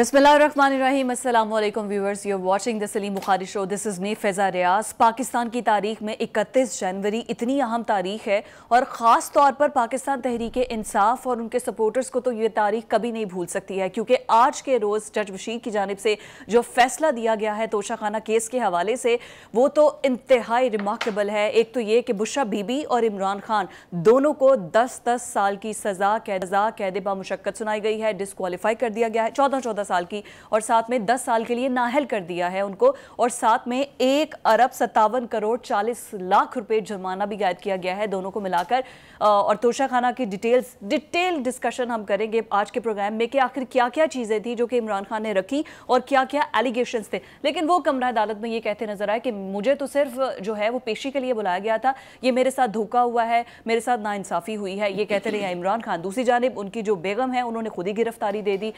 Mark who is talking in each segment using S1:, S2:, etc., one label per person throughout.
S1: बिस्मिल्लाम viewers you are watching the Salim Bukhari show this is Faiza Riaz Pakistan की तारीख में 31 जनवरी इतनी अहम तारीख है और ख़ास तौर पर पाकिस्तान तहरीक इंसाफ और उनके सपोर्टर्स को तो ये तारीख कभी नहीं भूल सकती है क्योंकि आज के रोज़ जज बशीर की जानब से जो फैसला दिया गया है तोशा खाना केस के हवाले से वो तो इंतहाई रिमार्केबल है एक तो ये कि बुशा बीबी और इमरान खान दोनों को दस दस साल की सज़ा कैद कैद मुशक्कत सुनाई गई है डिसकॉलीफाई कर दिया गया है चौदह चौदह साल की और साथ में दस साल के लिए नाहल कर दिया है उनको और साथ में एक अरब सत्तावन करोड़ चालीस लाख रुपए जुर्माना भी गायद किया गया है दोनों को मिलाकर और तोशा खाना की डिटेल्स डिटेल डिस्कशन हम करेंगे आज के प्रोग्राम में कि आखिर क्या क्या चीज़ें थी जो कि इमरान खान ने रखी और क्या क्या एलिगेशन थे लेकिन वो कमरा अदालत में ये कहते नजर आए कि मुझे तो सिर्फ जो है वो पेशी के लिए बुलाया गया था ये मेरे साथ धोखा हुआ है मेरे साथ नाइंसाफ़ी हुई है ये कहते रहे इमरान खान दूसरी जानब उनकी जो बेगम है उन्होंने खुद ही गिरफ्तारी दे दी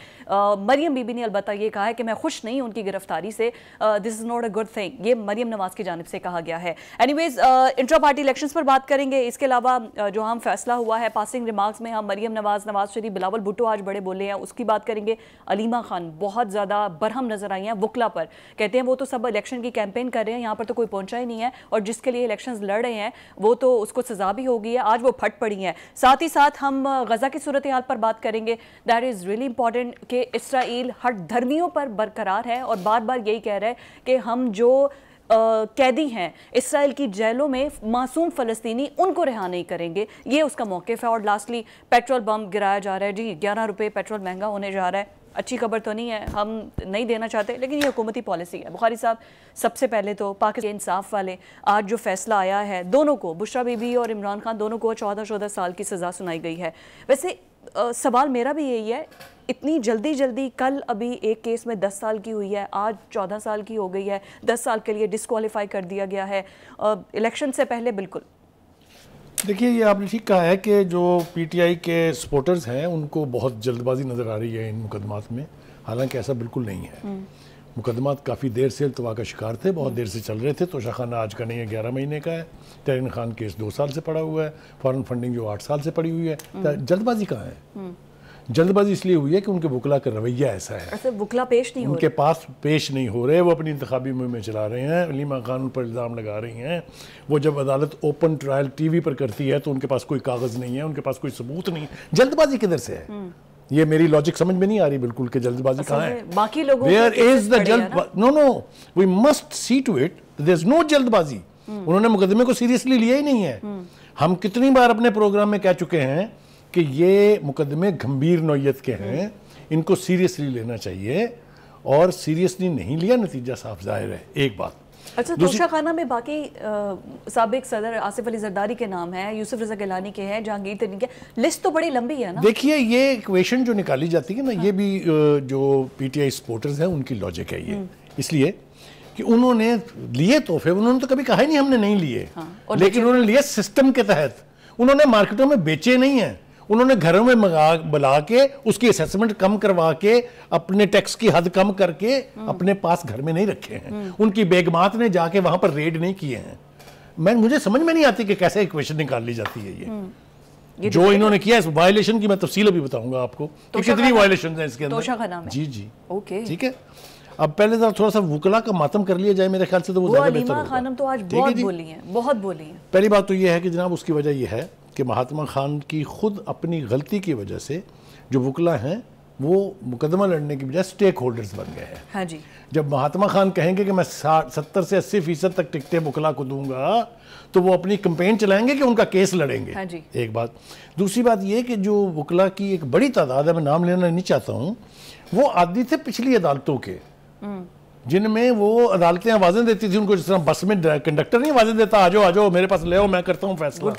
S1: मरियम बीबी ने अलबत् ये कहा है कि मैं खुश नहीं उनकी गिरफ्तारी से this is not a good thing ये मरीम नवाज की जानब से कहा गया है एनीवेज इंट्रा पार्टी इलेक्शन पर बात करेंगे इसके अलावा जो हम फैसला हुआ है पासिंग रिमार्क्स में हम मरीम नवाज नवाज शरीफ बिलावल भुट्टो आज बड़े बोले हैं उसकी बात करेंगे अलीमा खान बहुत ज़्यादा बरहम नज़र आई हैं वकला पर कहते हैं वो तो सब इलेक्शन की कैंपेन कर रहे हैं यहाँ पर तो कोई पहुँचा ही नहीं है और जिसके लिए इलेक्शन लड़ रहे हैं वो तो उसको सजा भी होगी है आज वो फट पड़ी हैं साथ ही साथ हम गजा की सूरत हाल पर बात करेंगे दैट इज़ रियली इंपॉर्टेंट कि इसराइल अपील हर धर्मियों पर बरकरार है और बार बार यही कह रहे हैं कि हम जो आ, कैदी हैं इसराइल की जेलों में मासूम फ़लस्तनी उनको रिहा नहीं करेंगे ये उसका मौक़ है और लास्टली पेट्रोल बम गिराया जा रहा है जी ग्यारह रुपये पेट्रोल महंगा होने जा रहा है अच्छी खबर तो नहीं है हम नहीं देना चाहते लेकिन ये हुकूमती पॉलिसी है बुखारी साहब सबसे पहले तो पाकिस्तान इंसाफ वाले आज जो फैसला आया है दोनों को बुशरा बीबी और इमरान खान दोनों को चौदह चौदह साल की सज़ा सुनाई गई है वैसे सवाल मेरा भी यही है इतनी जल्दी जल्दी कल अभी एक केस में 10 साल की हुई है आज 14 साल की हो गई है 10 साल के लिए डिसक्वालीफाई कर दिया गया है इलेक्शन से पहले बिल्कुल
S2: देखिए ये आपने ठीक कहा है कि जो पीटीआई के सपोर्टर्स हैं उनको बहुत जल्दबाजी नज़र आ रही है इन मुकदमात में हालांकि ऐसा बिल्कुल नहीं है हम्म। मुकदमा काफ़ी देर से अल्तवा का शिकार थे बहुत देर से चल रहे थे तो खाना आज का नहीं है ग्यारह महीने का है तहरीन खान केस दो साल से पड़ा हुआ है फॉरन फंडिंग जो आठ साल से पड़ी हुई है हम्म। जल्दबाजी कहाँ है हम्म। जल्दबाजी इसलिए हुई है कि उनके बुकला का रवैया ऐसा
S3: है
S1: बुकला पेश नहीं उनके
S2: पास पेश नहीं हो रहे वो अपनी इंतबी मुहिम चला रहे हैं लीमा खान पर इल्ज़ाम लगा रही हैं वो जब अदालत ओपन ट्रायल टी वी पर करती है तो उनके पास कोई कागज़ नहीं है उनके पास कोई सबूत नहीं है जल्दबाजी किधर से है हम्म। ये मेरी लॉजिक समझ में नहीं आ रही बिल्कुल कि जल्दबाजी कहाँ है
S1: बाकी लोगों देयर इज द जल्द
S2: no no we must see to it there is no जल्दबाजी हम्म। उन्होंने मुकदमे को सीरियसली लिया ही नहीं है हम्म। हम कितनी बार अपने प्रोग्राम में कह चुके हैं कि ये मुकदमे गंभीर नोयत के हैं इनको सीरियसली लेना चाहिए और सीरियसली नहीं लिया नतीजा साफ जाहिर है एक बात अच्छा
S1: खाना में बाकी सबक सदर आसिफ अली जरदारी के नाम है यूसुफ रजा गलानी के हैं जहांगीर तरीन के लिस्ट तो बड़ी लंबी है ना देखिए
S2: ये इक्वेशन जो निकाली जाती है ना हाँ। ये भी जो पीटीआई सपोर्टर्स हैं उनकी लॉजिक है ये हम्म। इसलिए कि उन्होंने लिए तोहफे उन्होंने तो कभी कहा ही नहीं हमने नहीं लिए
S3: हाँ, लेकिन
S2: उन्होंने लिए सिस्टम के तहत उन्होंने मार्केटों में बेचे नहीं है उन्होंने घरों में मंगा बुला के उसकी असेसमेंट कम करवा के अपने टैक्स की हद कम करके अपने पास घर में नहीं रखे हैं उनकी बेगमात ने जाके वहां पर रेड नहीं किए हैं मैं मुझे समझ में नहीं आती कि कैसे इक्वेशन निकाल ली जाती है
S3: ये हम्म। जो
S2: इन्होंने तो- किया इस वायलेशन की मैं तफसील अभी बताऊंगा आपको तो कि कितनी वायलेशन है इसके अंदर जी जी ओके ठीक है अब पहले जरा थोड़ा सा वुकला का मातम कर लिया जाए मेरे ख्याल से तो वो, ज्यादा बेहतर
S1: खानम तो आज बहुत बोली हैं बहुत बोली हैं
S2: पहली बात तो ये है कि जनाब उसकी वजह यह है कि महात्मा खान की खुद अपनी गलती की वजह से जो वकला हैं वो मुकदमा लड़ने की बजाय स्टेक होल्डर्स बन गए हैं हाँ जी जब महात्मा खान कहेंगे कि मैं सत्तर से अस्सी फीसद तक टिकटें बुकला को दूंगा तो वो अपनी कंपेन चलाएंगे कि उनका केस लड़ेंगे हाँ जी एक बात दूसरी बात ये कि जो वकला की एक बड़ी तादाद है मैं नाम लेना नहीं चाहता हूँ वो आदि थे पिछली अदालतों के
S3: हम्म।
S2: जिनमें वो अदालतें आवाज़ें देती थी उनको जिस तरह बस में कंडक्टर नहीं आवाज़ें देता आ जाओ आ जाओ मेरे पास ले आओ मैं करता हूँ फैसला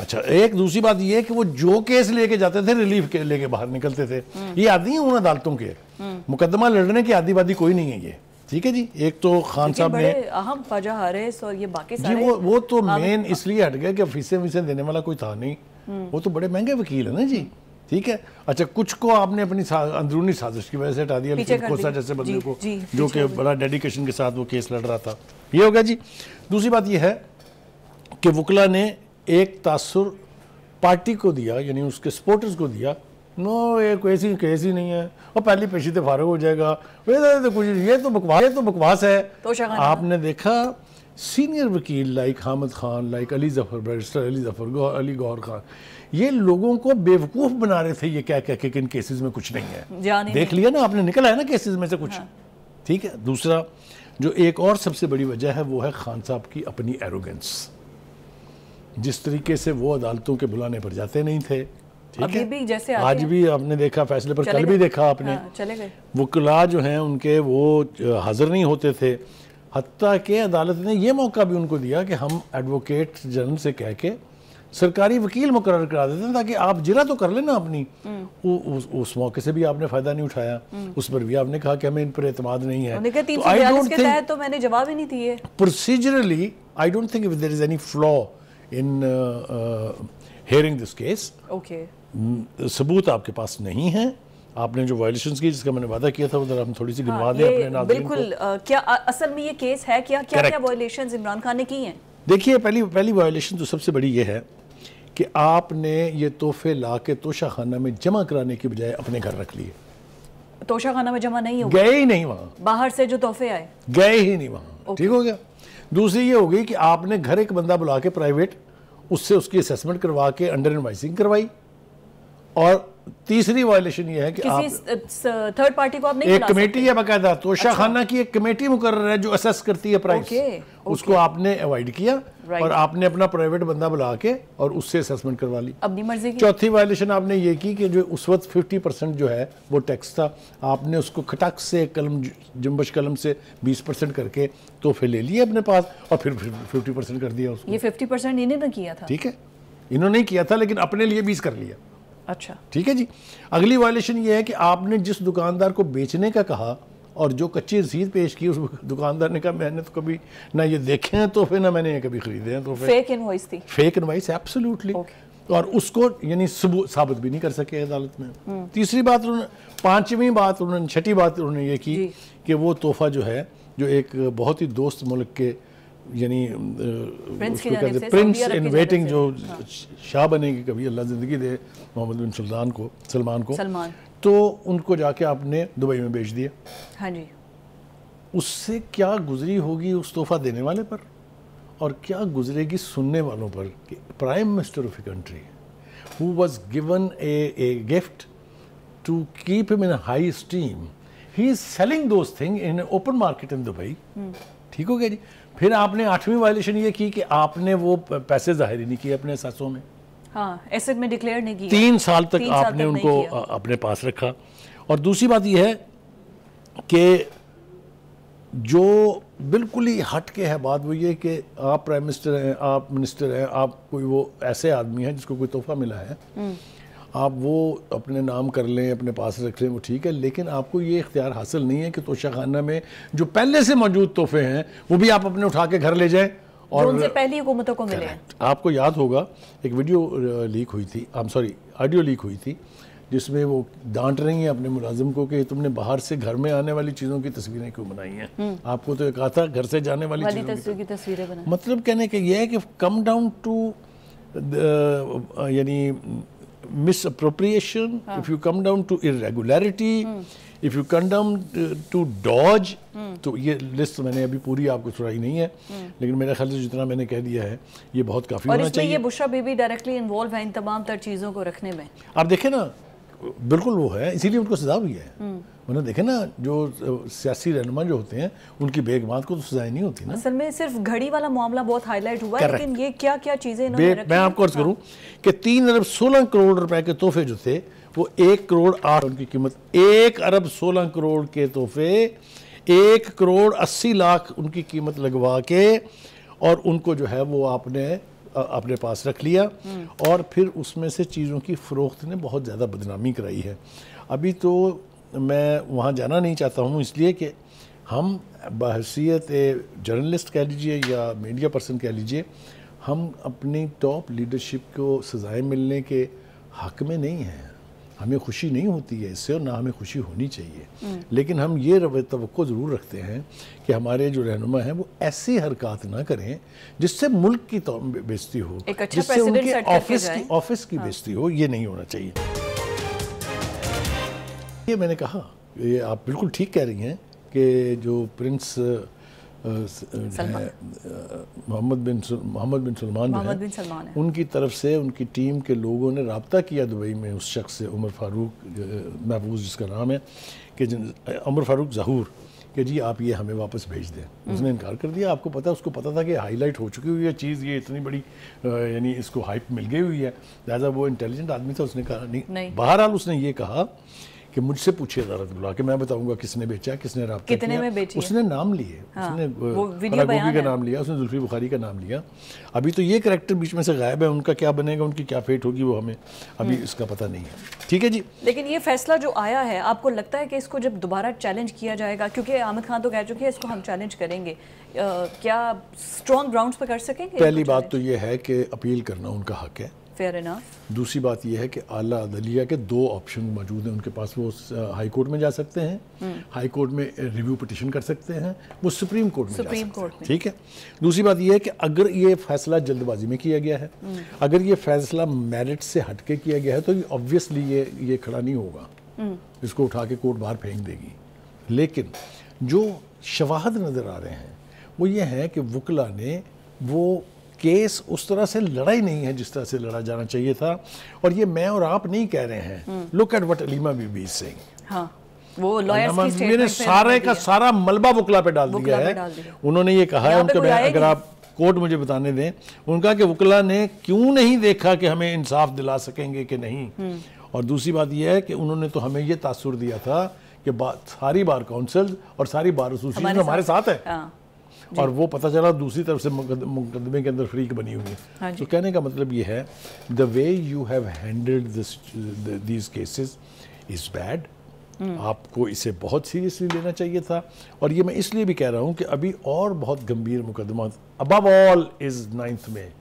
S2: अच्छा एक दूसरी बात ये कि वो जो केस लेके जाते थे रिलीफ के लेके बाहर निकलते थे हम्म। ये आदि है उन अदालतों के हम्म। मुकदमा लड़ने के आदिवादी कोई नहीं है ये ठीक है जी एक तो खान साहब ने
S1: अहम और ये बाकी सारे जी वो वो तो मेन इसलिए
S2: हट गया कि फीसें वीसे देने वाला कोई था नहीं हम्म। वो तो बड़े महंगे वकील है ना जी ठीक है अच्छा कुछ को आपने अपनी सा, अंदरूनी साजिश की वजह से हटा दिया कोसा जैसे बंदे को जो कि बड़ा डेडिकेशन के साथ वो केस लड़ रहा था ये हो गया जी दूसरी बात यह है कि वकला ने एक तासुर पार्टी को दिया यानी उसके सपोर्टर्स को दिया नो ये कैसी ही नहीं है और पहली पेशी तो फारग हो जाएगा वे तो, तो कुछ ये तो बकवास ये तो बकवास है
S3: तो आपने
S2: देखा सीनियर वकील like Hamid Khan like Ali Zafar barrister Ali Zafar गौ, अली गौर खान ये लोगों को बेवकूफ़ बना रहे थे ये क्या कह के इन केसेस में कुछ नहीं है देख लिया ना आपने निकला है ना केसेस में से कुछ हाँ। ठीक है दूसरा जो एक और सबसे बड़ी वजह है वो है खान साहब की अपनी एरोगेंस जिस तरीके से वो अदालतों के बुलाने पर जाते नहीं थे ठीक है
S1: भी जैसे आज
S2: भी आपने देखा फैसले पर कल भी देखा आपने हाँ, चले वकला जो हैं उनके वो हाजिर नहीं होते थे हती के अदालत ने ये मौका भी उनको दिया कि हम एडवोकेट जनरल से कह के सरकारी वकील मुकर करा देते हैं ताकि आप जिला तो कर लेना अपनी हम्म। उ, उ, उस मौके से भी आपने फायदा नहीं उठाया हम्म। उस पर भी आपने कहा कि हमें इन पर एतमाद नहीं है तो आई डोंट थिंक
S1: तो मैंने जवाब ही नहीं दिए
S2: procedurally I don't think if there is any flaw in hearing this case okay सबूत आपके पास नहीं है आपने जो वायलेशन की जिसका मैंने वादा किया था उधर हम थोड़ी सी हाँ, गिनवा दें अपने बिल्कुल
S1: क्या असल में ये केस है क्या क्या क्या वायलेशन इमरान खान ने की हैं
S2: देखिए पहली पहली वायलेशन तो सबसे बड़ी ये है कि आपने ये तोहफे ला के तोशा खाना में जमा कराने के बजाय अपने घर रख लिए
S1: तोशा खाना में जमा नहीं हो गए ही नहीं वहाँ बाहर से जो तोहफे आए
S2: गए ही नहीं वहाँ ठीक हो गया दूसरी ये हो गई कि आपने घर एक बंदा बुला के प्राइवेट उससे उसकी असेसमेंट करवा के अंडर एडवाइजिंग करवाई और तीसरी वायलेशन ये है कि
S1: आप थर्ड पार्टी को आप नहीं एक कमेटी
S2: है बाकायदा तो अच्छा। खाना की एक कमेटी मुकर है जो असेस करती है प्राइस ओके, ओके। उसको आपने अवॉइड किया और आपने अपना प्राइवेट बंदा बुला के और उससे असेसमेंट करवा ली
S1: अपनी मर्जी की चौथी
S2: वायलेशन आपने ये की कि जो उस वक्त 50 परसेंट जो है वो टैक्स था आपने उसको खटक से कलम जम्बश कलम से 20 परसेंट करके तोहफे ले लिए अपने पास और फिर फिफ्टी परसेंट कर दिया उसको
S1: ये फिफ्टी परसेंट इन्होंने किया था ठीक है
S2: इन्होंने किया था लेकिन अपने लिए बीस कर लिया अच्छा ठीक है जी अगली वायलेशन ये है कि आपने जिस दुकानदार को बेचने का कहा और जो कच्ची रसीद पेश की उस दुकानदार ने कहा मैंने तो कभी ना ये देखे हैं तोहफे ना मैंने ये कभी खरीदे हैं तोहफे फेक इनवॉइस थी फेक इनवॉइस एब्सोल्युटली और उसको यानी साबित भी नहीं कर सके अदालत में हम्म। तीसरी बात उन्होंने पांचवी बात उन्होंने छठी बात उन्होंने ये की कि वो तोहफा जो है जो एक बहुत ही दोस्त मुल्क के यानी प्रिंस इन वेटिंग जो हाँ। शाह बनेंगे कभी अल्लाह ज़िंदगी दे मोहम्मद बिन सुल्तान को सलमान को सलमान तो उनको जाके आपने दुबई में भेज दिया हाँ जी उससे क्या गुजरी होगी उस तोहफा देने वाले पर और क्या गुजरेगी सुनने वालों पर कि prime minister of a country who was given a a gift to keep him in high steam he is selling those thing in open market in Dubai ठीक हो गया जी फिर आपने आठवीं वायलेशन ये की कि आपने वो पैसे जाहिर ही नहीं किए अपने सासों में
S1: हाँ एसेट में डिक्लेयर नहीं
S2: किया तीन साल तक तीन आपने साल तक उनको अपने पास रखा और दूसरी बात यह है कि जो बिल्कुल ही हट के है बात वो ये कि आप प्राइम मिनिस्टर हैं आप मिनिस्टर हैं आप कोई वो ऐसे आदमी हैं जिसको कोई तोहफा मिला है हम्म। आप वो अपने नाम कर लें अपने पास रख लें वो ठीक है लेकिन आपको ये इख्तियार हासिल नहीं है कि तोशा खाना में जो पहले से मौजूद तोहफे हैं वो भी आप अपने उठा के घर ले जाएं और उनसे
S1: पहली हुकूमतों को मिले
S2: आपको याद होगा एक वीडियो लीक हुई थी I am sorry audio leak हुई थी जिसमें वो डांट रही हैं अपने मुलाजिम को कि तुमने बाहर से घर में आने वाली चीज़ों की तस्वीरें क्यों बनाई हैं हम्म। आपको तो कहा था घर से जाने वाली, वाली चीज़ों
S1: की तस्वीरें
S2: मतलब कहने का यह है कि कम डाउन टू यानी misappropriation, ah. if you come down to irregularity, hmm. If you condemn to dodge तो ये लिस्ट मैंने अभी पूरी आपको सुनाई नहीं है hmm. लेकिन मेरे ख्याल से जितना मैंने कह दिया है ये बहुत काफ़ी होना चाहिए ये
S1: बुशरा बीबी डायरेक्टली इन्वॉल्व है इन तमाम तर चीज़ों को रखने में
S2: आप देखें ना बिल्कुल वो है इसीलिए उनको सजा भी है हम्म। मैंने देखे ना जो सियासी रहनुमा जो होते हैं उनकी बेगमात को तो सजाएं नहीं होती ना असल
S1: में सिर्फ घड़ी वाला मामला बहुत हाईलाइट हुआ है लेकिन ये क्या क्या चीजें मैं आपको अर्ज हाँ। करूँ
S2: कि तीन अरब सोलह करोड़ रुपए के तोहफे जो थे वो एक करोड़ आठ उनकी कीमत एक अरब सोलह करोड़ के तोहफे एक करोड़ अस्सी लाख उनकी कीमत लगवा के और उनको जो है वो आपने अपने पास रख लिया और फिर उसमें से चीज़ों की फ़रोख्त ने बहुत ज़्यादा बदनामी कराई है अभी तो मैं वहाँ जाना नहीं चाहता हूँ इसलिए कि हम बहसीत जर्नलिस्ट कह लीजिए या मीडिया पर्सन कह लीजिए हम अपनी टॉप लीडरशिप को सज़ाएं मिलने के हक में नहीं हैं हमें खुशी नहीं होती है इससे और ना हमें खुशी होनी चाहिए हम्म। लेकिन हम ये तो ज़रूर रखते हैं कि हमारे जो रहनुमा हैं वो ऐसी हरकत ना करें जिससे मुल्क की तो बेजती हो अच्छा जिससे उनके ऑफिस की ऑफिस की हाँ। बेजती हो ये नहीं होना चाहिए ये मैंने कहा ये आप बिल्कुल ठीक कह रही हैं कि जो prince Mohammed bin Mohammed bin Salman Mohammed उनकी तरफ से उनकी टीम के लोगों ने रबता किया दुबई में उस शख्स से उमर फारूक महफूज जिसका नाम है कि उमर फारूक जहूर कि जी आप ये हमें वापस भेज दें हम्म। उसने इनकार कर दिया आपको पता उसको पता था कि हाईलाइट हो चुकी हुई है चीज़ ये इतनी बड़ी यानी इसको हाइप मिल गई हुई है लिहाजा वो इंटेलिजेंट आदमी था उसने कहा नहीं, नहीं। बहरहाल उसने ये कहा कि मुझसे पूछिएगा रसगुल्ला कि मैं बताऊंगा किसने बेचा किसने रहा कितने में बेची उसने नाम लिए हाँ, उसने का नाम लिया उसने जुल्फी बुखारी का नाम लिया अभी तो ये करेक्टर बीच में से गायब है उनका क्या बनेगा उनकी क्या फेट होगी वो हमें अभी हम्म। इसका पता नहीं है ठीक है जी
S1: लेकिन ये फैसला जो आया है आपको लगता है कि इसको जब दोबारा चैलेंज किया जाएगा क्योंकि आमिर खान तो कह चुके हैं इसको हम चैलेंज करेंगे क्या स्ट्रॉन्ग ग्राउंड पर कर सकेंगे पहली बात
S2: तो ये है कि अपील करना उनका हक है
S1: फेयर इनफ
S2: दूसरी बात यह है कि आला अदलिया के दो ऑप्शन मौजूद हैं उनके पास वो हाई कोर्ट में जा सकते हैं हम्म। हाई कोर्ट में रिव्यू पटिशन कर सकते हैं वो सुप्रीम कोर्ट में सुप्रीम कोर्ट ठीक है दूसरी बात यह है कि अगर ये फैसला जल्दबाजी में किया गया है हम्म। अगर ये फैसला मेरिट से हटके किया गया है तो ऑब्वियसली ये ये खड़ा नहीं होगा हम्म। इसको उठा के कोर्ट बाहर फेंक देगी लेकिन जो शवाहद नज़र आ रहे हैं वो ये हैं कि वकला ने वो केस उस तरह से लड़ा ही नहीं है जिस तरह से लड़ा जाना चाहिए था और ये मैं और आप नहीं कह रहे हैं look at what Aleema Bibi सिंह
S3: मैंने सारे का
S2: सारा मलबा बुकला पे डाल दिया है उन्होंने ये कहा है उनके अगर आप कोर्ट मुझे बताने दें उनका कि वकला ने क्यों नहीं देखा कि हमें इंसाफ दिला सकेंगे कि नहीं हम्म। और दूसरी बात यह है कि उन्होंने तो हमें यह तासुर दिया था कि सारी बार काउंसिल और सारी बार एसोसिएशन हमारे साथ है
S3: हाँ। और
S2: वो पता चला दूसरी तरफ से मुकदमे के अंदर फ्रीक बनी हुई है हाँ तो कहने का मतलब ये है the way you have handled this these cases is bad आपको इसे बहुत सीरियसली लेना चाहिए था और ये मैं इसलिए भी कह रहा हूँ कि अभी और बहुत गंभीर मुकदमा अबव ऑल इज नाइन्थ में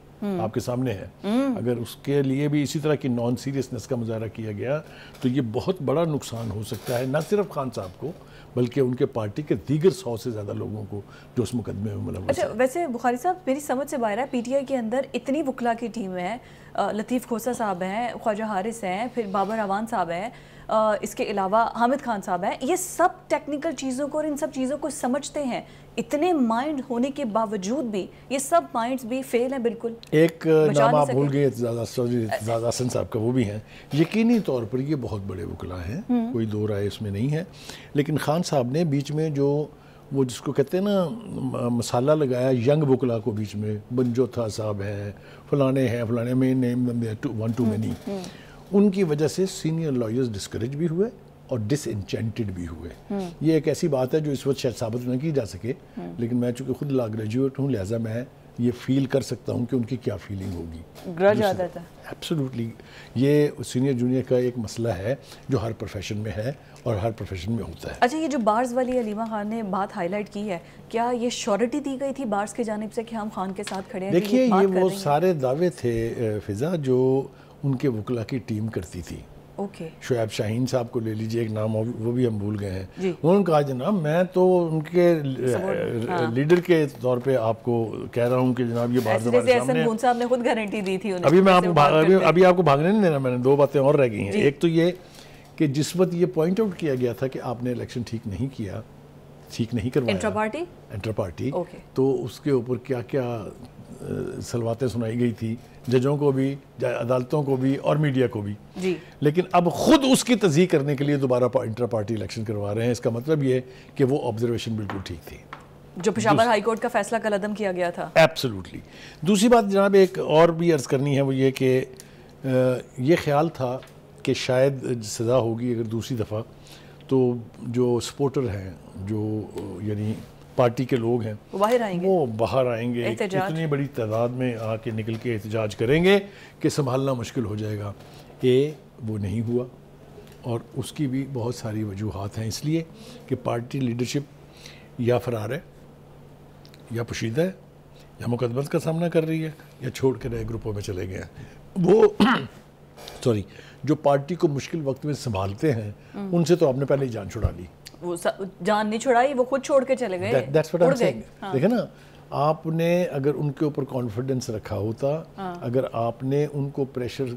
S2: आपके सामने है हम्म। अगर उसके लिए भी इसी तरह की नॉन सीरियसनेस का मुजाहरा किया गया तो ये बहुत बड़ा नुकसान हो सकता है ना सिर्फ खान साहब को बल्कि उनके पार्टी के दीगर सौ से ज़्यादा लोगों को जो उस मुकदमे में मुलव अच्छा
S1: वैसे बुखारी साहब मेरी समझ से बाहर है पीटीआई के अंदर इतनी वकला की टीम है लतीफ़ खोसा साहब हैं ख्वाजा हारिस हैं फिर बाबर अवान साहब हैं इसके अलावा हामिद खान साहब हैं ये सब टेक्निकल चीज़ों को और इन सब चीज़ों को समझते हैं इतने माइंड होने के बावजूद भी ये सब माइंड्स भी फेल हैं बिल्कुल
S2: एक नाम आप भूल गए साहब का वो भी हैं यकीनी तौर पर ये बहुत बड़े वकला हैं हम्म। कोई दो राय इसमें नहीं है लेकिन खान साहब ने बीच में जो वो जिसको कहते हैं ना मसाला लगाया यंग बुकला को बीच में बंजोथा साहब है फलाने हैं फलाने में नेम वन टू मैनी हम्म,
S3: हम्म।
S2: उनकी वजह से सीनियर लॉयर्स डिस्करेज भी हुए और डिसइंचेंटेड भी हुए हम्म। ये एक ऐसी बात है जो इस वक्त शायद साबित नहीं की जा सके हम्म। लेकिन मैं चूंकि खुद ला ग्रेजुएट हूँ लिहाजा मैं ये फील कर सकता हूँ कि उनकी क्या फीलिंग होगी
S1: एब्सोल्युटली
S2: ये सीनियर जूनियर का एक मसला है जो हर प्रोफेशन में है और हर प्रोफेशन में होता है
S1: अच्छा ये जो बार्स वाली अलीमा खान ने बात हाईलाइट की है क्या ये श्योरिटी दी गई थी बार्स की जानब से कि हम खान के साथ खड़े हैं देखिए ये, ये वो
S2: सारे दावे थे फिज़ा जो उनके वकला की टीम करती थी ओके शुएब शाहीन साहब को ले लीजिए एक नाम वो भी हम भूल गए हैं उन्होंने कहा जनाब मैं तो उनके हाँ। लीडर के तौर पे आपको कह रहा हूँ कि जनाब ये बात साहब
S1: ने खुद गारंटी दी थी अभी मैं आपको अभी, अभी
S2: आपको भागने नहीं देना मैंने दो बातें और रह गई हैं एक तो ये कि जिस वक्त ये पॉइंट आउट किया गया था कि आपने इलेक्शन ठीक नहीं किया ठीक नहीं करवाया इंटर पार्टी इंटर पार्टी तो उसके ऊपर क्या क्या सलवातें सुनाई गई थी जजों को भी अदालतों को भी और मीडिया को भी जी। लेकिन अब खुद उसकी तजी करने के लिए दोबारा इंटर पार्टी इलेक्शन करवा रहे हैं इसका मतलब ये कि वो ऑब्जर्वेशन बिल्कुल ठीक थी
S1: जो पिशावर हाई कोर्ट का फैसला कल अदम किया गया था
S2: एब्सोलूटली दूसरी बात जनाब एक और भी अर्ज़ करनी है वो ये कि ये ख्याल था कि शायद सज़ा होगी अगर दूसरी दफ़ा तो जो सपोर्टर हैं जो यानी पार्टी के लोग हैं वो बाहर आएंगे वो बाहर आएंगे इतनी बड़ी तादाद में आके निकल के एहतजाज करेंगे कि संभालना मुश्किल हो जाएगा ए वो नहीं हुआ और उसकी भी बहुत सारी वजूहत हैं इसलिए कि पार्टी लीडरशिप या फरार है या पोशीदा है या मुकदमत का सामना कर रही है या छोड़ के नए ग्रुपों में चले गए हैं वो सॉरी जो पार्टी को मुश्किल वक्त में संभालते हैं हम्म। उनसे तो आपने पहले ही जान छुड़ा ली
S1: वो जान नहीं छोड़ाई वो खुद छोड़ के चले गए हाँ। देखे ना
S2: आपने अगर उनके ऊपर कॉन्फिडेंस रखा होता हाँ। अगर आपने उनको प्रेशर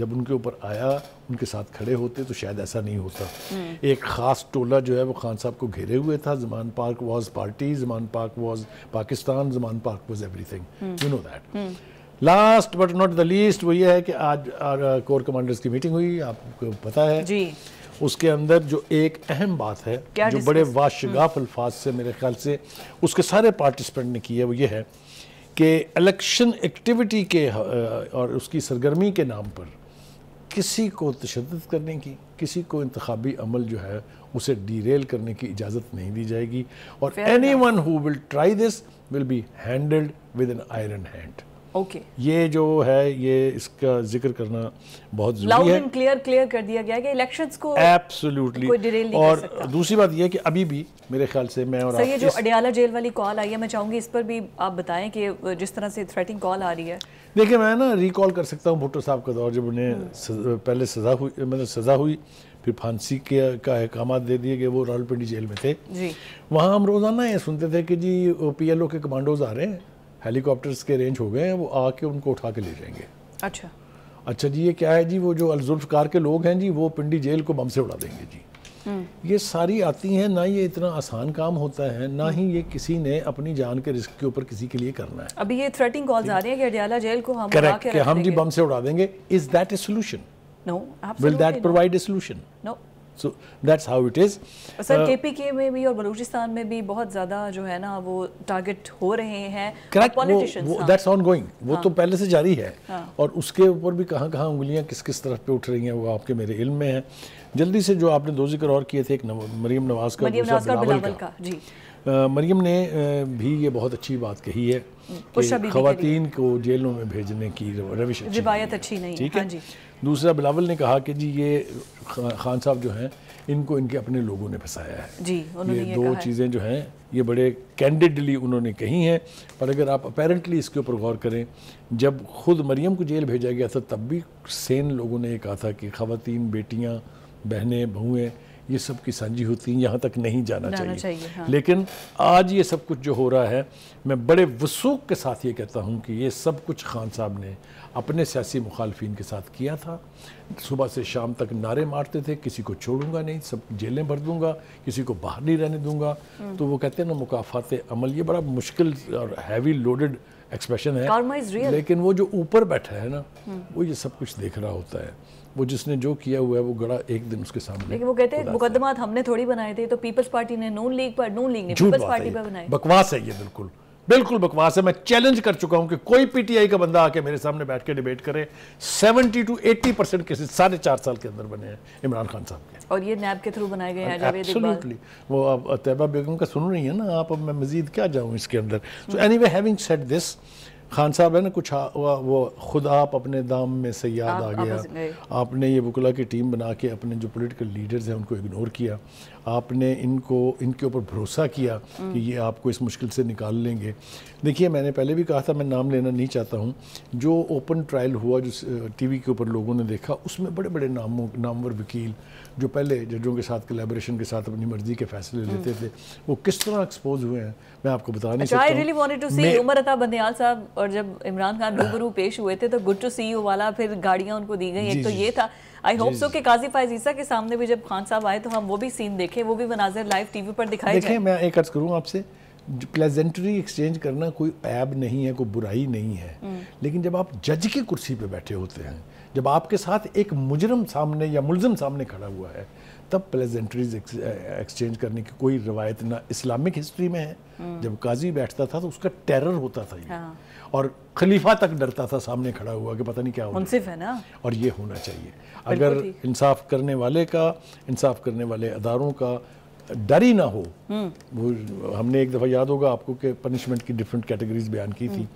S2: जब उनके ऊपर आया उनके साथ खड़े होते तो शायद ऐसा नहीं होता हम्म। एक ख़ास टोला जो है वो खान साहब को घेरे हुए था Zaman park was party Zaman park was Pakistan Zaman park was everything
S3: you know that
S2: last but not the least वो ये है कि आज कोर कमांडर्स की मीटिंग हुई आपको पता है जी उसके अंदर जो एक अहम बात है जो बड़े हम्म। वाशगाफ अल्फाज से मेरे ख्याल से उसके सारे पार्टिसिपेंट ने किए है वो ये है कि इलेक्शन एक्टिविटी के और उसकी सरगर्मी के नाम पर किसी को तशद करने की किसी को इंतबी अमल जो है उसे डीरेल करने की इजाज़त नहीं दी जाएगी और anyone who try this will be handled with an iron hand okay okay. ये जो है ये इसका जिक्र करना बहुत जरूरी है
S1: क्लियर क्लियर कर दिया गया कि इलेक्शंस को
S2: एब्सोल्युटली और दूसरी बात ये है कि अभी भी मेरे ख्याल से मैं और ये जो
S1: अडियाला जेल वाली कॉल आई है मैं चाहूंगी इस पर भी आप बताएं कि जिस तरह से थ्रेटिंग कॉल आ रही है
S2: देखिए मैं ना रिकॉल कर सकता हूँ भुट्टो साहब का दौर जब उन्हें हम्म। पहले सजा हुई मतलब सजा हुई फिर फांसी के का अहकाम दे दिए गए वो रावलपिंडी जेल में थे वहाँ हम रोज़ाना ये सुनते थे कि जी पी के कमांडोज आ रहे हैं हेलीकॉप्टर्स के रेंज हो गए हैं वो आके उनको उठा के ले जाएंगे अच्छा अच्छा जी ये क्या है जी वो जो अलजुल्फकार के लोग हैं जी वो पिंडी जेल को बम से उड़ा देंगे जी हम्म। ये सारी आती हैं ना ये इतना आसान काम होता है ना ही ये किसी ने अपनी जान के रिस्क के ऊपर किसी के लिए करना है
S1: अभी ये थ्रेटिंग कॉल्स आ रही है कि अडियाला जेल को हम करेक्ट हम जी
S2: बम से उड़ा देंगे is that a solution
S1: no will that provide a solution no
S2: so that's how it is sir
S1: KPK में भी और बलूचिस्तान में भी बहुत ज़्यादा जो है ना वो टारगेट हो रहे हैं करेक्ट दैट्स
S2: ऑन गोइंग वो हाँ। हाँ। तो पहले से जारी है हाँ. और उसके ऊपर भी कहाँ कहाँ उंगलियाँ किस किस तरफ पे उठ रही हैं वो आपके मेरे इल्म में है जल्दी से जो आपने दो जिक्र और किए थे एक नव, मरीम नवाज का मरीम नवाज का, का जी मरियम ने भी ये बहुत अच्छी बात कही है खातन को जेलों में भेजने की रविश
S1: रिवायत अच्छी नहीं है ठीक
S2: है हाँ जी दूसरा बिलावल ने कहा कि जी ये खान साहब जो हैं इनको इनके अपने लोगों ने फंसाया है जी उन्होंने ये, ये दो चीज़ें जो हैं ये बड़े कैंडिडली उन्होंने कही हैं पर अगर आप अपेरेंटली इसके ऊपर गौर करें जब खुद मरियम को जेल भेजा गया था तब भी सेन लोगों ने ये कहा था कि खातिन बेटियाँ बहनें बहुएँ ये सब की साझी होती हैं यहाँ तक नहीं जाना, जाना चाहिए, चाहिए हाँ। लेकिन आज ये सब कुछ जो हो रहा है मैं बड़े वसूख के साथ ये कहता हूँ कि ये सब कुछ खान साहब ने अपने सियासी मुखालफी के साथ किया था सुबह से शाम तक नारे मारते थे किसी को छोड़ूंगा नहीं सब जेलें भर दूंगा किसी को बाहर नहीं रहने दूंगा हम्म। तो वो कहते हैं ना मुकाफात अमल ये बड़ा मुश्किल और हैवी लोडेड एक्सप्रेशन है लेकिन वो जो ऊपर बैठा है ना हम्म। वो ये सब कुछ देख रहा होता है वो जिसने जो किया हुआ है वो गड़ा एक दिन उसके सामने लेकिन वो कहते हैं मुकदमा
S1: हमने थोड़ी बनाए थे तो पीपल्स पार्टी ने नून लीग पर नून लीग ने पीपल्स पार्टी पर बनाए
S2: बकवास है ये बिल्कुल बिल्कुल बकवास है मैं चैलेंज कर चुका हूं कि कोई पीटीआई का बंदा आके मेरे सामने बैठ के डिबेट करे 70 टू 80 परसेंट केसेज साढ़े चार साल के अंदर बने हैं इमरान खान साहब
S1: के और ये नैब के थ्रू बनाए गए हैं एब्सोल्युटली
S2: वो अब तैयबा बेगम का सुन रही है ना आप अब मैं मजीद क्या जाऊँ इसके अंदर so anyway having set this Khan साहब है ना कुछ आ, वो खुद आप अपने दाम में से याद आ गया आपने ये बुकला की टीम बना के अपने जो पॉलिटिकल लीडर्स हैं उनको इग्नोर किया आपने इनको इनके ऊपर भरोसा किया हम्म। कि ये आपको इस मुश्किल से निकाल लेंगे देखिए मैंने पहले भी कहा था मैं नाम लेना नहीं चाहता हूँ जो ओपन ट्रायल हुआ जो टीवी के ऊपर लोगों ने देखा उसमें बड़े बड़े नामों नामवर वकील जो पहले जजों के साथ कलेबोरेशन के साथ अपनी मर्जी के फैसले हम्म। लेते थे वो किस तरह एक्सपोज हुए हैं मैं आपको बता नहीं अच्छा, सकता I really to see
S1: Umar Ata Bandial साहब और जब इमरान खान रूबरू पेश हुए थे तो गुड टू सी यू वाला फिर गाड़ियाँ उनको दी गई एक तो ये था आई होप सो कि काजी फायजीसा के सामने भी जब खान साहब आए तो हम वो भी सीन देखें वो भी मनाजर लाइव टी पर
S3: दिखाए देखें
S2: मैं एक अर्ज करूँ आपसे प्लेजेंटरी एक्सचेंज करना कोई ऐब नहीं है कोई बुराई नहीं है हम्म। लेकिन जब आप जज की कुर्सी पर बैठे होते हैं जब आपके साथ एक मुजरम सामने या मुलजम सामने खड़ा हुआ है तब प्लेजेंट्रीज एक्सचेंज करने की कोई रवायत ना इस्लामिक हिस्ट्री में है हम्म। जब काजी बैठता था तो उसका टेरर होता था ये हाँ। और खलीफा तक डरता था सामने खड़ा हुआ कि पता नहीं क्या होना है ना और ये होना चाहिए अगर इंसाफ करने वाले का इंसाफ करने वाले अदारों का डर ही ना हो वो हमने एक दफ़ा याद होगा आपको कि पनिशमेंट की डिफरेंट कैटेगरीज बयान की थी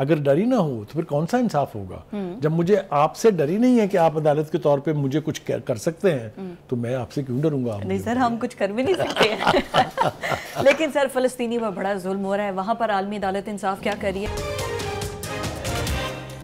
S2: अगर डर ही ना हो तो फिर कौन सा इंसाफ होगा जब मुझे आपसे डर ही नहीं है कि आप अदालत के तौर पे मुझे कुछ कर सकते हैं तो मैं आपसे क्यों डरूंगा नहीं
S1: सर हम कुछ कर भी नहीं सकते लेकिन सर फलस्तीनी पर बड़ा जुल्म हो रहा है वहाँ पर आलमी अदालत इंसाफ क्या करिए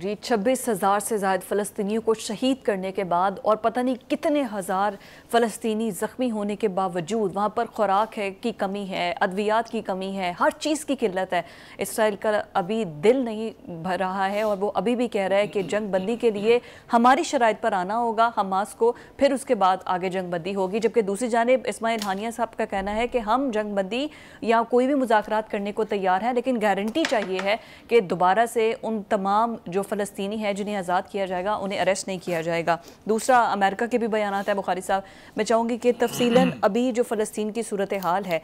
S1: करीब छब्बीस हज़ार से ज़्यादा फ़लस्तनी को शहीद करने के बाद और पता नहीं कितने हज़ार फ़लस्तनी ज़ख्मी होने के बावजूद वहाँ पर ख़ुराक है की कमी है अद्वियात की कमी है हर चीज़ की किल्लत है इसराइल का अभी दिल नहीं भर रहा है और वो अभी भी कह रहा है कि जंग बंदी के लिए हमारी शराइ पर आना होगा हमास को फिर उसके बाद आगे जंग बंदी होगी जबकि दूसरी जानब इसमाइल हानिया साहब का कहना है कि हम जंग बंदी या कोई भी मुजाकर करने को तैयार हैं लेकिन गारंटी चाहिए है कि दोबारा से उन तमाम जो फ़लस्तनी है जिन्हें आज़ाद किया जाएगा उन्हें अरेस्ट नहीं किया जाएगा दूसरा अमेरिका के भी बयान है बुखारी साहब मैं चाहूँगी कि तफसीला अभी जो फ़लस्तीन की सूरत हाल है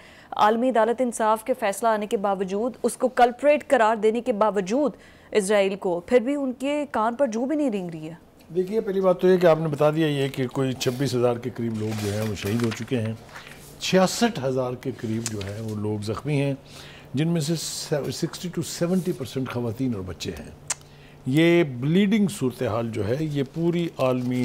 S1: आलमी अदालत इंसाफ के फैसला आने के बावजूद उसको कल्परेट करार देने के बावजूद इसराइल को फिर भी उनके कान पर जू भी नहीं रेंग रही है
S2: देखिए पहली बात तो ये कि आपने बता दिया ये कि कोई छब्बीस हज़ार के करीब लोग जो हैं वो शहीद हो चुके हैं छियासठ हज़ार के करीब जो है वो लोग ज़ख्मी हैं जिनमें से सिक्सटी टू सेवेंटी परसेंट ख़वान और बच्चे हैं ये ब्लीडिंग सूरत हाल जो है ये पूरी आलमी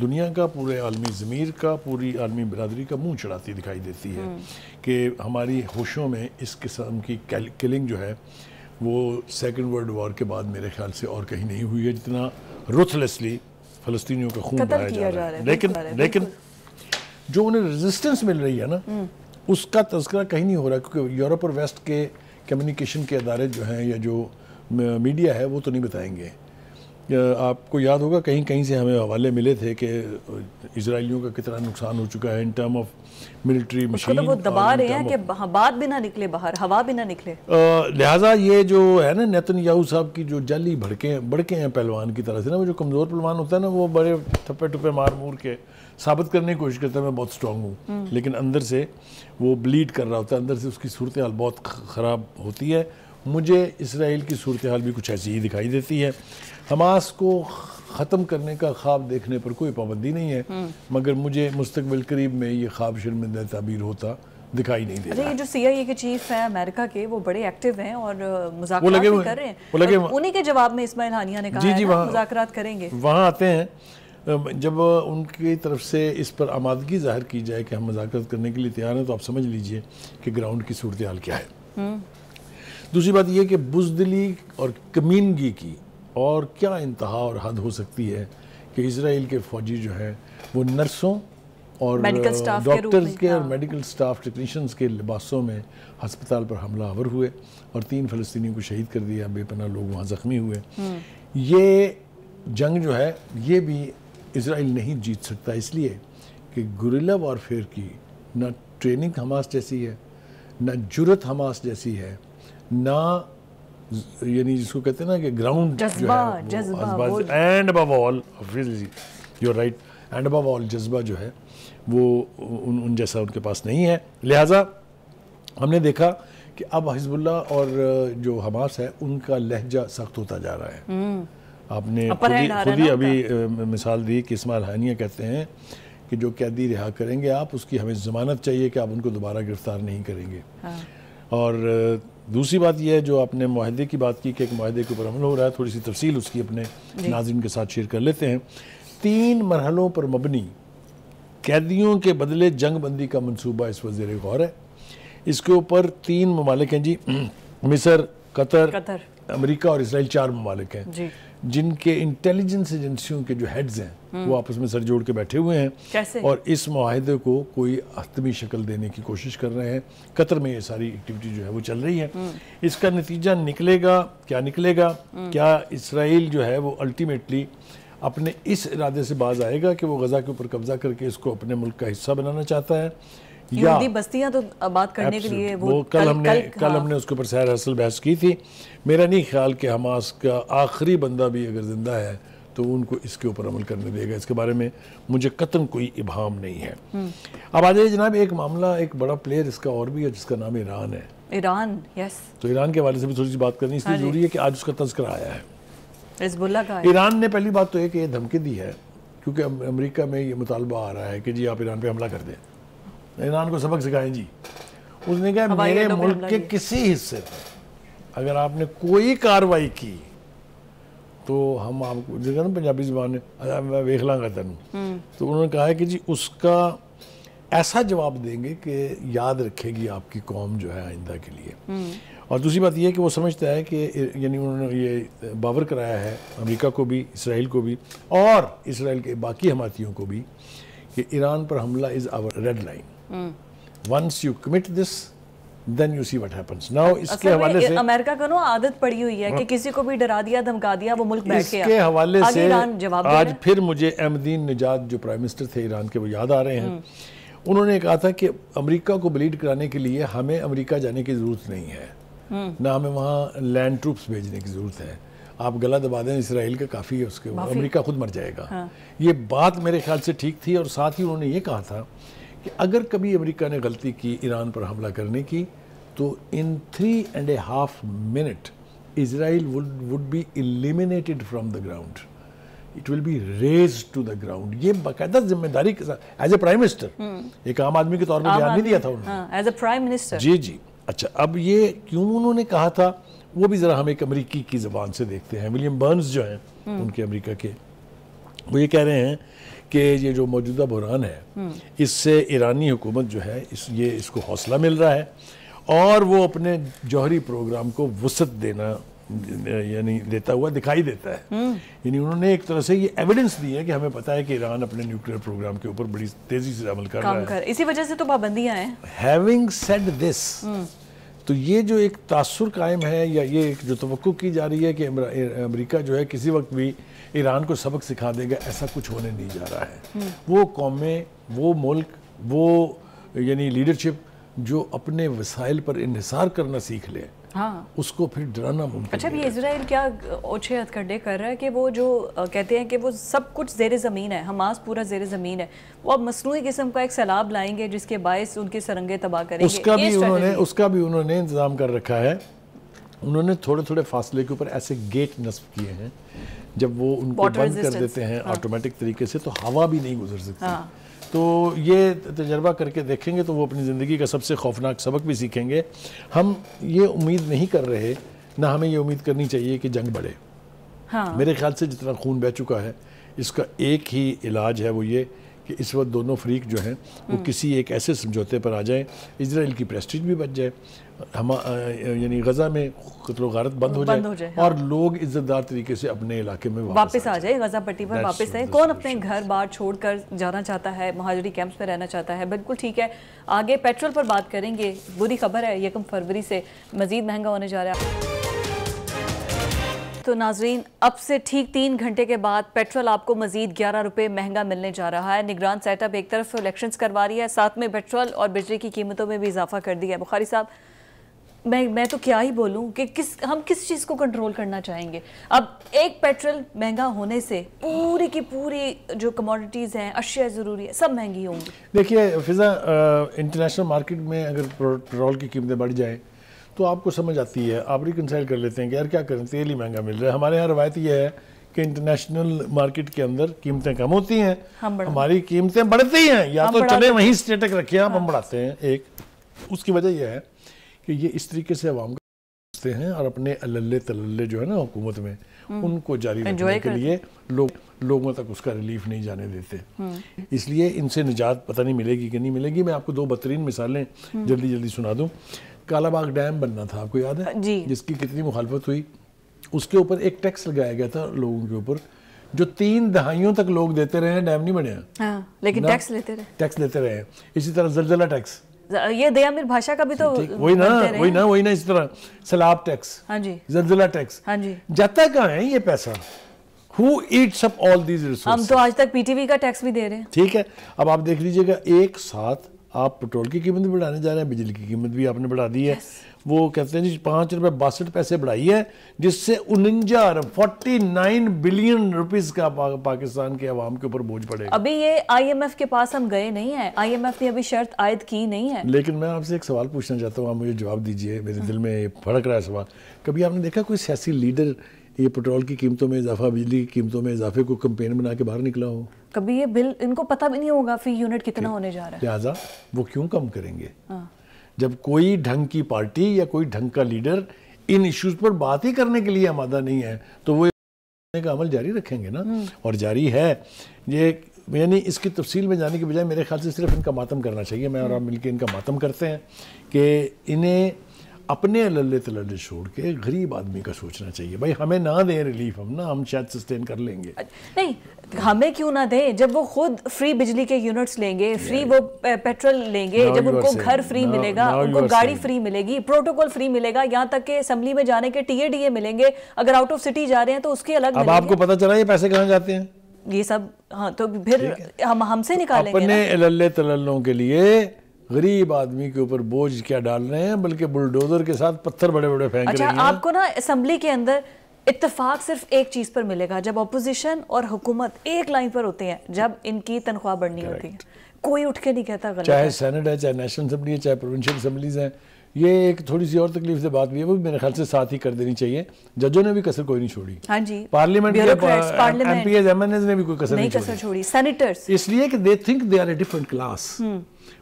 S2: दुनिया का पूरे आलमी ज़मीर का पूरी आलमी बरदरी का मुंह चढ़ाती दिखाई देती है हम्म। कि हमारी होशों में इस किस्म की किलिंग जो है वो सेकेंड वर्ल्ड वॉर के बाद मेरे ख्याल से और कहीं नहीं हुई है जितना रुथलेसली फ़लस्तियों का खून बहाया जा रहा है लेकिन लेकिन जो उन्हें रेजिस्टेंस मिल रही है ना हम्म। उसका तस्करा कहीं नहीं हो रहा क्योंकि यूरोप और वेस्ट के कम्युनिकेशन के अदारे जो हैं या जो मीडिया है वो तो नहीं बताएंगे आपको याद होगा कहीं कहीं से हमें हवाले मिले थे कि इसराइलियों का कितना नुकसान हो चुका है in term of military machine वो दबा रहे हैं कि
S1: बात भी ना निकले बाहर हवा भी ना निकले
S2: लिहाजा ये जो है ना नितिन याहू साहब की जो जाली भड़के भड़के हैं पहलवान की तरह से ना वो जो कमज़ोर पहलवान होता है ना वो बड़े थप्पे टुप्पे मार मूर के साबित करने की कोशिश करता है मैं बहुत स्ट्रांग हूँ हम्म। लेकिन अंदर से वो ब्लीड कर रहा होता है अंदर से उसकी सूरत हाल बहुत ख़राब होती है मुझे इसराइल की सूरत हाल भी कुछ ऐसी ही दिखाई देती है हमास को ख़त्म करने का ख्वाब देखने पर कोई पाबंदी नहीं है हम्म। मगर मुझे मुस्तबिल करीब में ये ख्वाब शर्मिंदा तबीर होता दिखाई नहीं दे अच्छा, ये
S1: जो सीआईए के चीफ हैं अमेरिका के वो बड़े एक्टिव हैं और मुजाकरात भी कर रहे हैं उन्हीं के जवाब में इस्माइल हानिया ने कहा जी जी वहाँ करेंगे
S2: वहाँ आते हैं जब उनकी तरफ से इस पर आमादगी जाहिर की जाए कि हम मजाकत करने के लिए तैयार हैं तो आप समझ लीजिए कि ग्राउंड की सूरत हाल क्या है हम्म। दूसरी बात यह कि बुजदली और कमीनगी की और क्या इंतहा और हद हो सकती है कि इसराइल के फौजी जो है वो नर्सों और डॉक्टर्स के और मेडिकल स्टाफ टेक्नीशियंस के लिबासों में हस्पताल पर हमला आवर हुए और तीन फ़लस्तियों को शहीद कर दिया बेपना लोग वहाँ ज़ख्मी हुए
S3: हम्म।
S2: ये जंग जो है ये भी इसराइल नहीं जीत सकता इसलिए कि गुरिल्ला वारफेयर की ना ट्रेनिंग हमास जैसी है ना जुरत हमास जैसी है ना यानी जिसको कहते हैं ना कि ग्राउंड जज्बा and above all obviously you right and above all जज्बा जो है वो उन, उन जैसा उनके पास नहीं है लिहाजा हमने देखा कि अब हिजबुल्ला और जो हमास है उनका लहजा सख्त होता जा रहा है हम्म। आपने खुद ही खुद ही अभी मिसाल दी कि इसमाल हानिया कहते हैं कि जो कैदी रिहा करेंगे आप उसकी हमें ज़मानत चाहिए कि आप उनको दोबारा गिरफ्तार नहीं करेंगे हाँ। और दूसरी बात यह है जो आपने माहदे की बात की कि एक माहदे के ऊपर अमल हो रहा है थोड़ी सी तफसील उसकी अपने नाजिम के साथ शेयर कर लेते हैं तीन मरहलों पर मबनी कैदियों के बदले जंग बंदी का मनसूबा इस वजीर गौर है इसके ऊपर तीन ममालिक हैं जी मिसर कतर, कतर अमरीका और इसराइल चार ममालिक हैं जिनके इंटेलिजेंस एजेंसियों के जो हेड्स हैं वो हम्म। आपस में सर जोड़ के बैठे हुए हैं कैसे? और इस माहे को कोई हतमी शक्ल देने की कोशिश कर रहे हैं कतर में ये सारी एक्टिविटी जो है वो चल रही है हम्म। इसका नतीजा निकलेगा क्या निकलेगा हम्म। क्या इसराइल जो है वो अल्टीमेटली अपने इस इरादे से बाज आएगा कि वो गज़ा के ऊपर कब्ज़ा करके इसको अपने मुल्क का हिस्सा बनाना चाहता है यहूदी
S1: बस्तियां तो बात करने के लिए वो, वो कल, कल हमने कल, कल हाँ। हमने
S2: उसके ऊपर सैर बहस की थी मेरा नहीं ख्याल कि हमास का आखिरी बंदा भी अगर ज़िंदा है तो उनको इसके ऊपर अमल करने देगा इसके बारे में मुझे कतन कोई इबाम नहीं है हम्म। अब आ जाइए जनाब एक मामला एक बड़ा प्लेयर इसका और भी है जिसका नाम ईरान है
S1: ईरान यस
S2: तो ईरान के हवाले से भी थोड़ी सी बात करनी इसलिए हाँ जरूरी है कि आज उसका तस्करा आया
S1: है ईरान
S2: ने पहली बात तो एक ये धमकी दी है क्योंकि अमेरिका में ये मुतालबा आ रहा है कि जी आप ईरान पे हमला कर दें इमरान को सबक सिखाएं जी उसने कहा मेरे मुल्क के किसी हिस्से पर अगर आपने कोई कार्रवाई की तो हम आपको जैसे ना पंजाबी जबान में मैं वेख लांगा तेन हम्म। तो उन्होंने कहा है कि जी उसका ऐसा जवाब देंगे कि याद रखेगी आपकी कौम जो है आइंदा के लिए हम्म। और दूसरी बात यह कि वो समझता है कि यानी उन्होंने ये बावर कराया है अमेरिका को भी इसराइल को भी और इसराइल के बाकी हमारियों को भी कि ईरान पर हमला is our red line hmm. once you commit this then you see what happens now iske hawale se
S1: america का no aadat padi hui hai ki किसी को भी डरा दिया धमका दिया wo mulk baith gaya iske hawale se aaj
S2: phir mujhe ahmedin निजात jo prime minister थे ईरान के वो याद आ रहे हैं हम्म। उन्होंने कहा था कि अमेरिका को ब्लीड कराने के लिए हमें अमेरिका जाने की ज़रूरत नहीं है हम्म। ना हमें वहाँ लैंड ट्रूप्स भेजने की ज़रूरत है आप गला दबा दें इसराइल का काफ़ी है उसके अमेरिका खुद मर जाएगा हाँ। ये बात मेरे ख्याल से ठीक थी और साथ ही उन्होंने ये कहा था कि अगर कभी अमेरिका ने गलती की ईरान पर हमला करने की तो in three and a half minute Israel would be be from the ground it will be raze to the ground ये बाकायदा जिम्मेदारी के साथ एज ए प्राइम मिनिस्टर एक आम आदमी के तौर पर ध्यान नहीं दिया था
S1: उन्होंने एज ए प्राइम
S3: मिनिस्टर जी जी
S2: अच्छा अब ये क्यों उन्होंने कहा था वो भी जरा हम एक अमरीकी की जबान से देखते हैं विलियम बर्न्स जो हैं हम्म। उनके अमरीका के वो ये कह रहे हैं कि ये जो मौजूदा बहरान है इससे ईरानी हुकूमत जो है इस ये इसको हौसला मिल रहा है और वो अपने जौहरी प्रोग्राम को वसत देना यानी देता हुआ दिखाई देता है हम्म। यानी उन्होंने एक तरह से ये एविडेंस दी है कि हमें पता है कि ईरान अपने न्यूक्लियर प्रोग्राम के ऊपर बड़ी तेजी से अमल कर रहा है कर।
S1: इसी वजह से तो पाबंदियां हैं
S2: हैविंग सेड दिस तो ये जो एक तासुर कायम है या ये जो तो की जा रही है कि अमरीका जो है किसी वक्त भी ईरान को सबक सिखा देगा ऐसा कुछ होने नहीं जा रहा है हम्म। वो कौमें वो मुल्क वो यानी लीडरशिप जो अपने वसाइल पर इंसार करना सीख ले हाँ उसको फिर डराना मुमकिन अच्छा
S1: ये इसराइल क्या ओछे हथकंडे कर रहा है कि वो जो कहते हैं कि वो सब कुछ जेर ज़मीन है हमास पूरा जेर ज़मीन है वो अब मसनू किस्म का एक सैलाब लाएंगे जिसके बायस उनके सरंगे तबाह करेंगे उसका भी उन्होंने
S2: उसका भी उन्होंने इंतज़ाम कर रखा है उन्होंने थोड़े थोड़े फासले के ऊपर ऐसे गेट नस्ब किए हैं जब वो उनको बंद कर देते हैं ऑटोमेटिक हाँ। तरीके से तो हवा भी नहीं गुजर सकती हाँ। तो ये तजर्बा करके देखेंगे तो वो अपनी ज़िंदगी का सबसे खौफनाक सबक भी सीखेंगे हम ये उम्मीद नहीं कर रहे ना हमें ये उम्मीद करनी चाहिए कि जंग बढ़े हाँ। मेरे ख्याल से जितना खून बह चुका है इसका एक ही इलाज है वो ये कि इस वक्त दोनों फ्रीक जो हैं वो हम्म। किसी एक ऐसे समझौते पर आ जाएं इसराइल की प्रेस्टीज भी बच जाए हम यानी गजा में कतलो गारत बंद हो जाए, हो जाए हाँ। और लोग इज्जतदार तरीके से अपने इलाके में वापस,
S1: वापस आ जाए गजा पट्टी पर वापस आए कौन अपने घर बार छोड़कर जाना चाहता है महाजरी कैंप्स में रहना चाहता है बिल्कुल ठीक है आगे पेट्रोल पर बात करेंगे बुरी खबर है यकम फरवरी से मजीद महंगा होने जा रहा है तो नाजरीन अब से ठीक तीन घंटे के बाद पेट्रोल आपको मजीद ग्यारह रुपये महंगा मिलने जा रहा है निगरान सेटअप एक तरफ से इलेक्शन करवा रही है साथ में पेट्रोल और बिजली की कीमतों में भी इजाफा कर दिया है बुखारी साहब मैं मैं तो क्या ही बोलूं कि किस हम किस चीज़ को कंट्रोल करना चाहेंगे अब एक पेट्रोल महंगा होने से पूरी की पूरी जो कमोडिटीज़ हैं अशिया ज़रूरी है सब महंगी होंगी
S2: देखिए फिज़ा इंटरनेशनल मार्केट में अगर पेट्रोल की कीमतें बढ़ जाए तो आपको समझ आती है आप रिकनसाइल कर लेते हैं कि यार क्या करें तेल ही महंगा मिल रहा है हमारे यहाँ रवायत यह है कि इंटरनेशनल मार्केट के अंदर कीमतें कम होती हैं हम हमारी कीमतें बढ़ती हैं या तो चले वहीं स्टेटक रखे आप हम हाँ। बढ़ाते हैं एक उसकी वजह यह है कि ये इस तरीके से आवाम करते हैं और अपने अल्ले तल्ले जो है ना हुकूमत में हम्म। उनको जारी रखने के लिए लोग लोगों तक उसका रिलीफ नहीं जाने देते हम्म। इसलिए इनसे निजात पता नहीं मिलेगी कि नहीं मिलेगी मैं आपको दो बेहतरीन मिसालें हम्म। जल्दी जल्दी सुना दूं कालाबाग डैम बनना था आपको याद है जी जिसकी कितनी मुखालफत हुई उसके ऊपर एक टैक्स लगाया गया था लोगों के ऊपर जो तीन दहाइयों तक लोग देते रहे डैम नहीं बने
S1: हाँ, लेकिन टैक्स लेते रहे
S2: टैक्स लेते रहे इसी तरह जलजला टैक्स
S1: ये दया दयामिर भाषा का भी तो वही ना वही ना वही
S2: ना इसी तरह सलाब टैक्स हाँ जी जलजला टैक्स हाँ जी जाता कहाँ है ये पैसा Who eats up all these resources? हम
S1: तो आज तक पीटीवी का टैक्स भी दे रहे
S2: हैं ठीक है अब आप देख लीजिएगा एक साथ आप पेट्रोल की कीमत भी बढ़ाने जा रहे हैं बिजली की कीमत भी आपने बढ़ा दी है वो कहते हैं जी पाँच रुपये बासठ पैसे बढ़ाई है जिससे उनंजा अरब फोर्टी नाइन बिलियन रुपीज़ का पा, पाकिस्तान के आवाम के ऊपर बोझ पड़ेगा
S1: अभी ये आईएमएफ के पास हम गए नहीं है आईएमएफ ने अभी शर्त आयद की नहीं है
S2: लेकिन मैं आपसे एक सवाल पूछना चाहता हूँ आप मुझे जवाब दीजिए मेरे दिल में फड़क रहा है सवाल कभी आपने देखा कोई सियासी लीडर ये पेट्रोल की कीमतों में इजाफा बिजली की कीमतों में इजाफे को कंपेन बना के बाहर निकला हो
S1: कभी ये बिल इनको पता भी नहीं होगा फी यूनिट कितना होने जा रहा
S2: है लिहाजा वो क्यों कम करेंगे हाँ। जब कोई ढंग की पार्टी या कोई ढंग का लीडर इन इश्यूज पर बात ही करने के लिए आमादा नहीं है तो वो का अमल जारी रखेंगे ना हम्म। और जारी है ये यानी इसकी तफसील में जाने के बजाय मेरे ख्याल से सिर्फ इनका मातम करना चाहिए मैं और आप मिलकर इनका मातम करते हैं कि इन्हें अपने लल्ले तलल्ले छोड़ के गरीब आदमी का सोचना चाहिए भाई हमें ना दें रिलीफ हम ना हम शायद सस्टेन कर लेंगे
S1: नहीं हमें क्यों ना दें जब वो खुद फ्री बिजली के यूनिट्स लेंगे फ्री वो पेट्रोल लेंगे जब उनको घर फ्री मिलेगा उनको गाड़ी फ्री मिलेगी प्रोटोकॉल फ्री मिलेगा यहाँ तक के असम्बली में जाने के टीए डीए मिलेंगे अगर आउट ऑफ सिटी जा रहे हैं तो उसके अलग अब आपको
S2: पता चला ये पैसे कहाँ जाते हैं
S1: ये सब हाँ तो फिर हम हमसे तो निकालेंगे अपने
S2: लल्ले तलल्लों के लिए गरीब आदमी के ऊपर बोझ क्या डाल रहे हैं बल्कि बुलडोजर के साथ पत्थर बड़े बड़े फेंक अच्छा, रहे हैं आपको
S1: ना असम्बली के अंदर इतफाक सिर्फ एक चीज पर मिलेगा जब अपोजिशन और हुकूमत एक लाइन पर होते हैं जब इनकी तनख्वाह बढ़नी होती है कोई उठ के नहीं कहता गलत चाहे
S2: सेनेट है चाहे नेशनल असम्बली है चाहे प्रोविंशियल असम्बलीज हैं ये एक थोड़ी सी और तकलीफ से बात भी है वो भी मेरे ख्याल से साथ ही कर देनी चाहिए जजों ने भी कसर कोई नहीं छोड़ी हाँ जी पार्लियामेंट पार्लियामेंट ने भी कोई कसर नहीं, कसर
S1: छोड़ी सेनेटर्स
S2: इसलिए कि they think they are a different class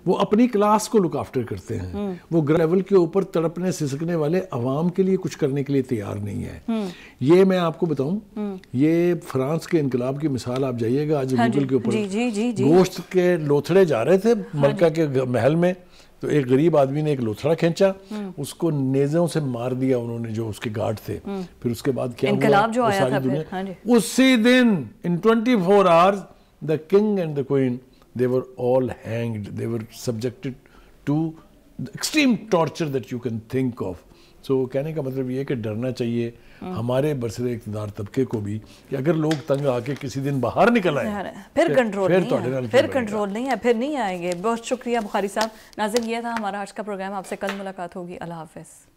S2: वो अपनी क्लास को लुक आफ्टर करते हैं हम्म। वो ग्रेवल के ऊपर तड़पने सिसकने वाले अवाम के लिए कुछ करने के लिए तैयार नहीं है हम्म। ये मैं आपको बताऊं हम्म। ये फ्रांस के इनकलाब की मिसाल आप जाइएगा आज गूगल हाँ के ऊपर गोश्त के लोथड़े जा रहे थे हाँ मलका के महल में तो एक गरीब आदमी ने एक लोथड़ा खींचा हम्म। उसको नेजों से मार दिया उन्होंने जो उसके गार्ड थे हम्म। फिर उसके बाद क्या हुआ जो आया था फिर, हाँ उसी दिन इन 24 four hours the king and the queen they were all hanged they were subjected to extreme torture the you can think of so कहने का मतलब ये है कि डरना चाहिए हमारे बरसरे इकतदार तबके को भी कि अगर लोग तंग आके किसी दिन बाहर निकल आए फिर कंट्रोल फिर नहीं
S3: फिर कंट्रोल
S1: नहीं है फिर नहीं आएंगे बहुत शुक्रिया बुखारी साहब नाजिर यह था हमारा आज का प्रोग्राम आपसे कल मुलाकात होगी अल्लाह हाफिज़